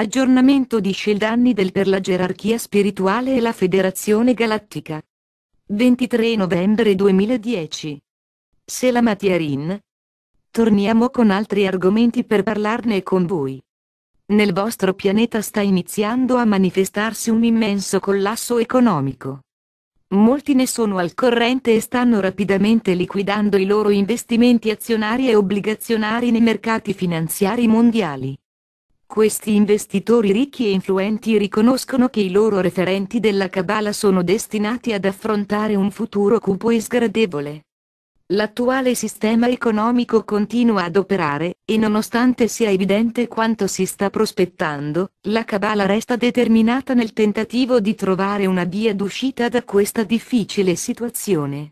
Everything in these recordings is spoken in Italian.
Aggiornamento di Sceldanni del per la gerarchia spirituale e la Federazione Galattica. 23 novembre 2010. Sela Matiarin. Torniamo con altri argomenti per parlarne con voi. Nel vostro pianeta sta iniziando a manifestarsi un immenso collasso economico. Molti ne sono al corrente e stanno rapidamente liquidando i loro investimenti azionari e obbligazionari nei mercati finanziari mondiali. Questi investitori ricchi e influenti riconoscono che i loro referenti della Kabbalah sono destinati ad affrontare un futuro cupo e sgradevole. L'attuale sistema economico continua ad operare, e nonostante sia evidente quanto si sta prospettando, la Kabbalah resta determinata nel tentativo di trovare una via d'uscita da questa difficile situazione.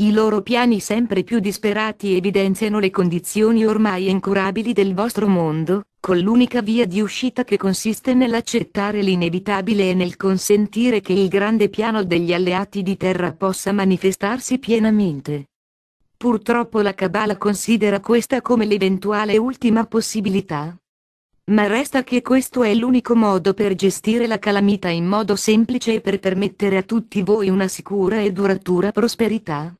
I loro piani sempre più disperati evidenziano le condizioni ormai incurabili del vostro mondo, con l'unica via di uscita che consiste nell'accettare l'inevitabile e nel consentire che il grande piano degli alleati di terra possa manifestarsi pienamente. Purtroppo la Kabbalah considera questa come l'eventuale ultima possibilità. Ma resta che questo è l'unico modo per gestire la calamità in modo semplice e per permettere a tutti voi una sicura e duratura prosperità.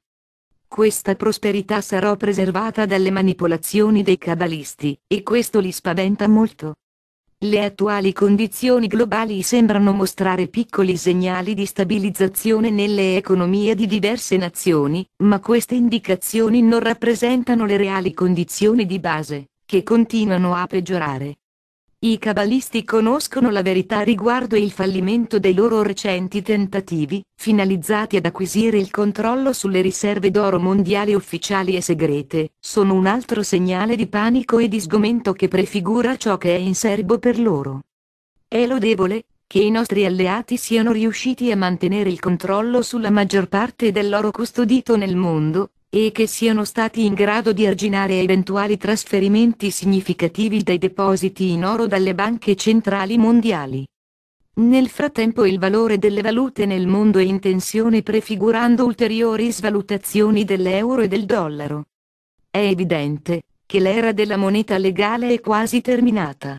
Questa prosperità sarà preservata dalle manipolazioni dei cabalisti, e questo li spaventa molto. Le attuali condizioni globali sembrano mostrare piccoli segnali di stabilizzazione nelle economie di diverse nazioni, ma queste indicazioni non rappresentano le reali condizioni di base, che continuano a peggiorare. I cabalisti conoscono la verità riguardo il fallimento dei loro recenti tentativi, finalizzati ad acquisire il controllo sulle riserve d'oro mondiali ufficiali e segrete, sono un altro segnale di panico e di sgomento che prefigura ciò che è in serbo per loro. È lodevole, che i nostri alleati siano riusciti a mantenere il controllo sulla maggior parte dell'oro custodito nel mondo, e che siano stati in grado di arginare eventuali trasferimenti significativi dei depositi in oro dalle banche centrali mondiali. Nel frattempo il valore delle valute nel mondo è in tensione prefigurando ulteriori svalutazioni dell'euro e del dollaro. È evidente che l'era della moneta legale è quasi terminata.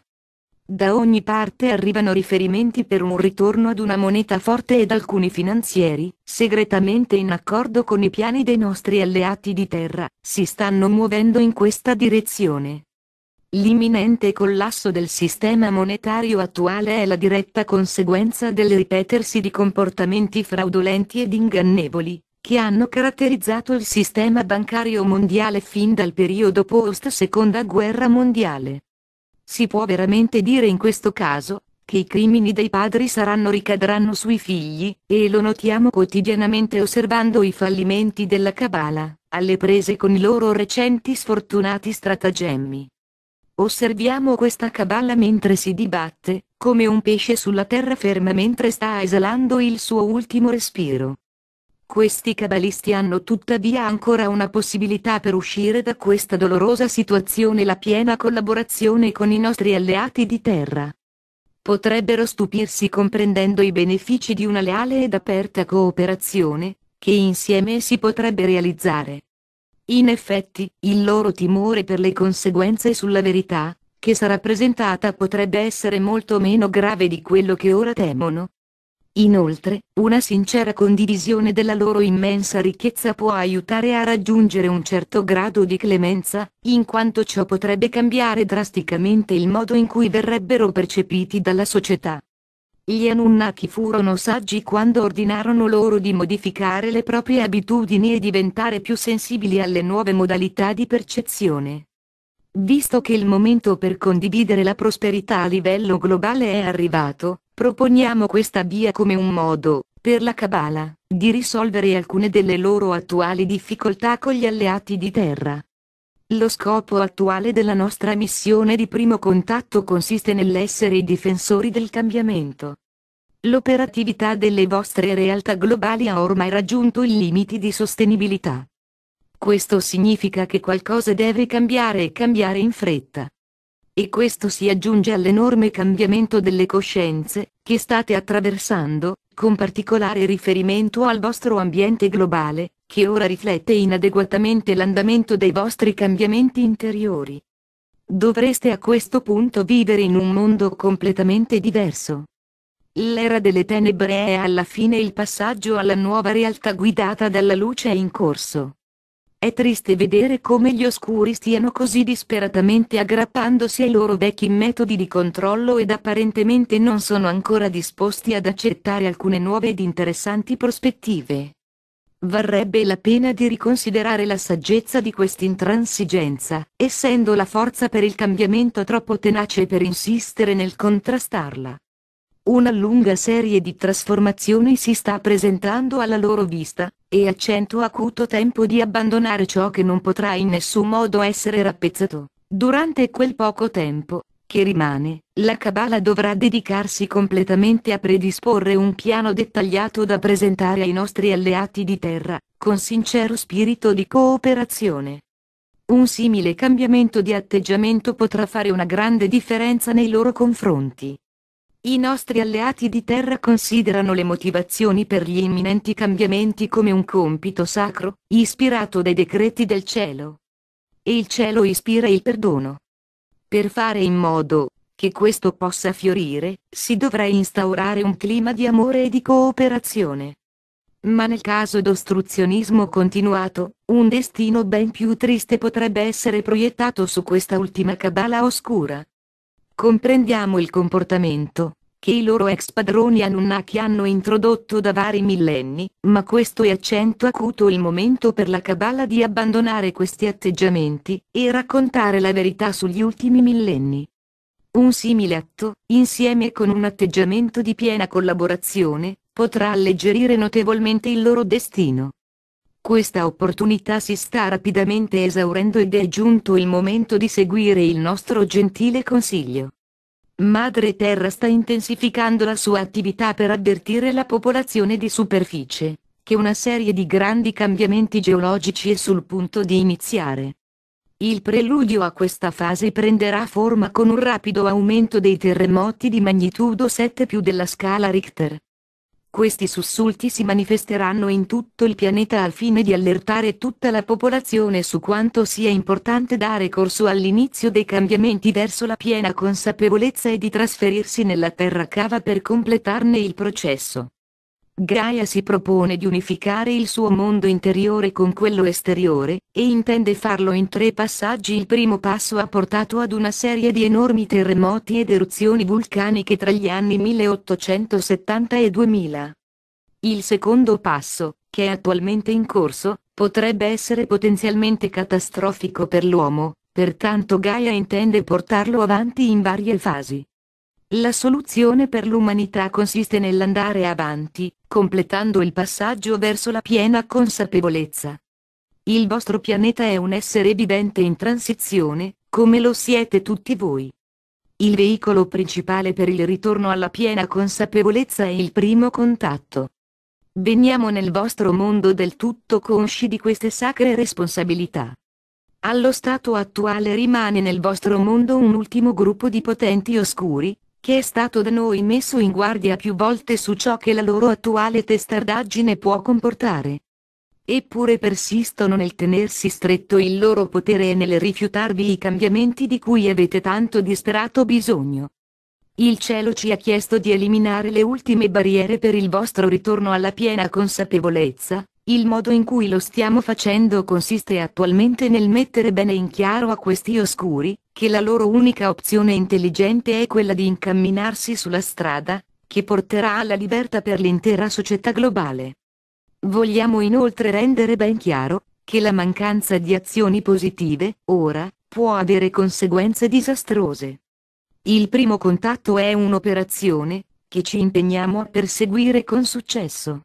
Da ogni parte arrivano riferimenti per un ritorno ad una moneta forte ed alcuni finanzieri, segretamente in accordo con i piani dei nostri alleati di terra, si stanno muovendo in questa direzione. L'imminente collasso del sistema monetario attuale è la diretta conseguenza del ripetersi di comportamenti fraudolenti ed ingannevoli, che hanno caratterizzato il sistema bancario mondiale fin dal periodo post-seconda guerra mondiale. Si può veramente dire in questo caso, che i crimini dei padri saranno ricadranno sui figli, e lo notiamo quotidianamente osservando i fallimenti della Cabala, alle prese con i loro recenti sfortunati stratagemmi. Osserviamo questa Cabala mentre si dibatte, come un pesce sulla terra ferma mentre sta esalando il suo ultimo respiro. Questi cabalisti hanno tuttavia ancora una possibilità per uscire da questa dolorosa situazione la piena collaborazione con i nostri alleati di terra. Potrebbero stupirsi comprendendo i benefici di una leale ed aperta cooperazione, che insieme si potrebbe realizzare. In effetti, il loro timore per le conseguenze sulla verità, che sarà presentata potrebbe essere molto meno grave di quello che ora temono, Inoltre, una sincera condivisione della loro immensa ricchezza può aiutare a raggiungere un certo grado di clemenza, in quanto ciò potrebbe cambiare drasticamente il modo in cui verrebbero percepiti dalla società. Gli Anunnaki furono saggi quando ordinarono loro di modificare le proprie abitudini e diventare più sensibili alle nuove modalità di percezione. Visto che il momento per condividere la prosperità a livello globale è arrivato, Proponiamo questa via come un modo, per la Kabbalah, di risolvere alcune delle loro attuali difficoltà con gli alleati di terra. Lo scopo attuale della nostra missione di primo contatto consiste nell'essere i difensori del cambiamento. L'operatività delle vostre realtà globali ha ormai raggiunto i limiti di sostenibilità. Questo significa che qualcosa deve cambiare e cambiare in fretta. E questo si aggiunge all'enorme cambiamento delle coscienze, che state attraversando, con particolare riferimento al vostro ambiente globale, che ora riflette inadeguatamente l'andamento dei vostri cambiamenti interiori. Dovreste a questo punto vivere in un mondo completamente diverso. L'era delle tenebre è alla fine il passaggio alla nuova realtà guidata dalla luce in corso. È triste vedere come gli oscuri stiano così disperatamente aggrappandosi ai loro vecchi metodi di controllo ed apparentemente non sono ancora disposti ad accettare alcune nuove ed interessanti prospettive. Varrebbe la pena di riconsiderare la saggezza di quest'intransigenza, essendo la forza per il cambiamento troppo tenace per insistere nel contrastarla. Una lunga serie di trasformazioni si sta presentando alla loro vista, e a cento acuto tempo di abbandonare ciò che non potrà in nessun modo essere rappezzato. Durante quel poco tempo, che rimane, la Cabala dovrà dedicarsi completamente a predisporre un piano dettagliato da presentare ai nostri alleati di terra, con sincero spirito di cooperazione. Un simile cambiamento di atteggiamento potrà fare una grande differenza nei loro confronti. I nostri alleati di terra considerano le motivazioni per gli imminenti cambiamenti come un compito sacro, ispirato dai decreti del cielo. E il cielo ispira il perdono. Per fare in modo che questo possa fiorire, si dovrà instaurare un clima di amore e di cooperazione. Ma nel caso d'ostruzionismo continuato, un destino ben più triste potrebbe essere proiettato su questa ultima cabala oscura. Comprendiamo il comportamento che i loro ex padroni Anunnaki hanno introdotto da vari millenni, ma questo è accento acuto il momento per la Kabbalah di abbandonare questi atteggiamenti, e raccontare la verità sugli ultimi millenni. Un simile atto, insieme con un atteggiamento di piena collaborazione, potrà alleggerire notevolmente il loro destino. Questa opportunità si sta rapidamente esaurendo ed è giunto il momento di seguire il nostro gentile consiglio. Madre Terra sta intensificando la sua attività per avvertire la popolazione di superficie, che una serie di grandi cambiamenti geologici è sul punto di iniziare. Il preludio a questa fase prenderà forma con un rapido aumento dei terremoti di magnitudo 7 più della scala Richter. Questi sussulti si manifesteranno in tutto il pianeta al fine di allertare tutta la popolazione su quanto sia importante dare corso all'inizio dei cambiamenti verso la piena consapevolezza e di trasferirsi nella terra cava per completarne il processo. Gaia si propone di unificare il suo mondo interiore con quello esteriore, e intende farlo in tre passaggi. Il primo passo ha portato ad una serie di enormi terremoti ed eruzioni vulcaniche tra gli anni 1870 e 2000. Il secondo passo, che è attualmente in corso, potrebbe essere potenzialmente catastrofico per l'uomo, pertanto Gaia intende portarlo avanti in varie fasi. La soluzione per l'umanità consiste nell'andare avanti, completando il passaggio verso la piena consapevolezza. Il vostro pianeta è un essere vivente in transizione, come lo siete tutti voi. Il veicolo principale per il ritorno alla piena consapevolezza è il primo contatto. Veniamo nel vostro mondo del tutto consci di queste sacre responsabilità. Allo stato attuale rimane nel vostro mondo un ultimo gruppo di potenti oscuri, che è stato da noi messo in guardia più volte su ciò che la loro attuale testardaggine può comportare. Eppure persistono nel tenersi stretto il loro potere e nel rifiutarvi i cambiamenti di cui avete tanto disperato bisogno. Il cielo ci ha chiesto di eliminare le ultime barriere per il vostro ritorno alla piena consapevolezza, il modo in cui lo stiamo facendo consiste attualmente nel mettere bene in chiaro a questi oscuri, che la loro unica opzione intelligente è quella di incamminarsi sulla strada, che porterà alla libertà per l'intera società globale. Vogliamo inoltre rendere ben chiaro, che la mancanza di azioni positive, ora, può avere conseguenze disastrose. Il primo contatto è un'operazione, che ci impegniamo a perseguire con successo.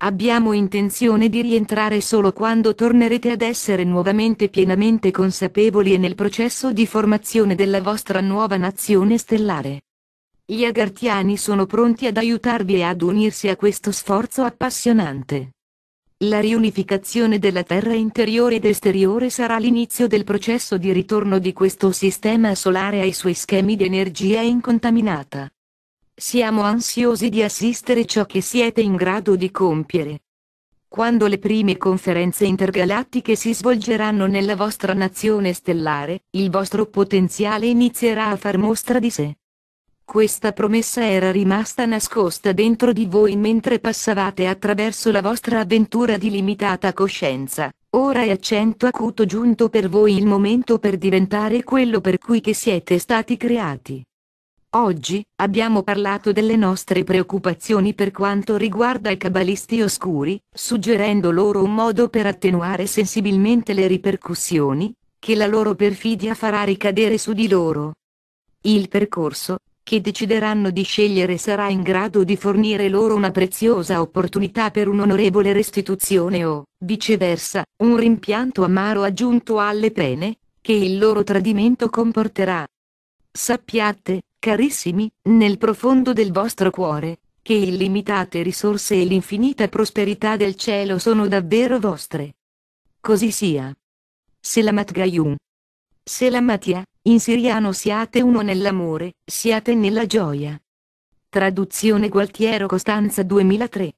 Abbiamo intenzione di rientrare solo quando tornerete ad essere nuovamente pienamente consapevoli e nel processo di formazione della vostra nuova nazione stellare. Gli agartiani sono pronti ad aiutarvi e ad unirsi a questo sforzo appassionante. La riunificazione della Terra interiore ed esteriore sarà l'inizio del processo di ritorno di questo sistema solare ai suoi schemi di energia incontaminata. Siamo ansiosi di assistere ciò che siete in grado di compiere. Quando le prime conferenze intergalattiche si svolgeranno nella vostra nazione stellare, il vostro potenziale inizierà a far mostra di sé. Questa promessa era rimasta nascosta dentro di voi mentre passavate attraverso la vostra avventura di limitata coscienza. Ora è accento acuto giunto per voi il momento per diventare quello per cui che siete stati creati. Oggi, abbiamo parlato delle nostre preoccupazioni per quanto riguarda i cabalisti oscuri, suggerendo loro un modo per attenuare sensibilmente le ripercussioni, che la loro perfidia farà ricadere su di loro. Il percorso, che decideranno di scegliere sarà in grado di fornire loro una preziosa opportunità per un'onorevole restituzione o, viceversa, un rimpianto amaro aggiunto alle pene, che il loro tradimento comporterà. Sappiate, carissimi, nel profondo del vostro cuore, che illimitate risorse e l'infinita prosperità del cielo sono davvero vostre. Così sia. Selamat Gayum. Selamatia, in siriano siate uno nell'amore, siate nella gioia. Traduzione Gualtiero Costanza 2003